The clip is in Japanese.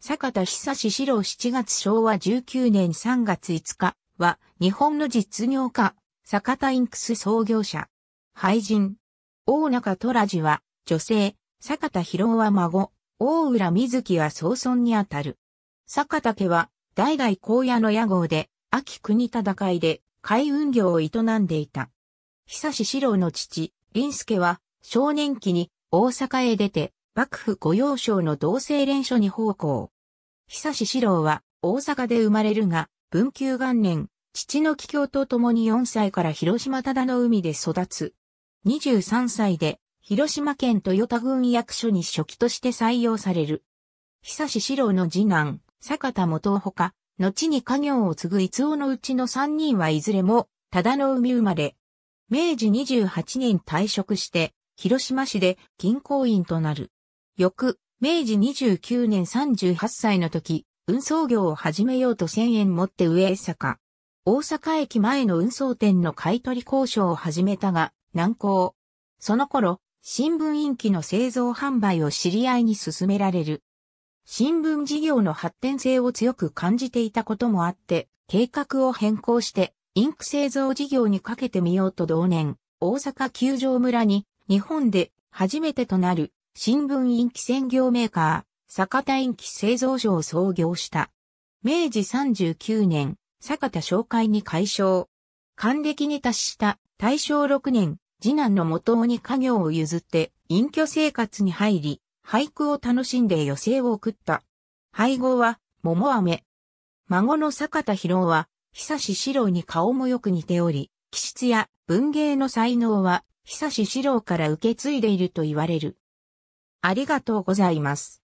坂田久志史郎7月昭和19年3月5日は日本の実業家、坂田インクス創業者、俳人、大中虎次は女性、坂田博夫は孫、大浦瑞希は総孫にあたる。坂田家は代々荒野の屋号で、秋国戦いで海運業を営んでいた。久志史郎の父、林助は少年期に大阪へ出て幕府御用商の同性連署に奉公。久志四郎は大阪で生まれるが、文久元年、父の帰郷と共に4歳から広島ただの海で育つ。23歳で、広島県豊田郡役所に初期として採用される。久志四郎の次男、坂田元夫ほか、後に家業を継ぐ伊夫のうちの3人はいずれも、ただの海生まれ。明治28年退職して、広島市で銀行員となる。翌、明治29年38歳の時、運送業を始めようと1000円持って上坂。大阪駅前の運送店の買取交渉を始めたが、難航。その頃、新聞印記の製造販売を知り合いに勧められる。新聞事業の発展性を強く感じていたこともあって、計画を変更して、インク製造事業にかけてみようと同年、大阪球場村に、日本で初めてとなる新聞印記専業メーカー、坂田印記製造所を創業した。明治39年、坂田商会に解消。還暦に達した大正6年、次男の元に家業を譲って隠居生活に入り、俳句を楽しんで余生を送った。配合は、桃飴。孫の坂田博夫は、久志四郎に顔もよく似ており、気質や文芸の才能は、久志四郎から受け継いでいると言われる。ありがとうございます。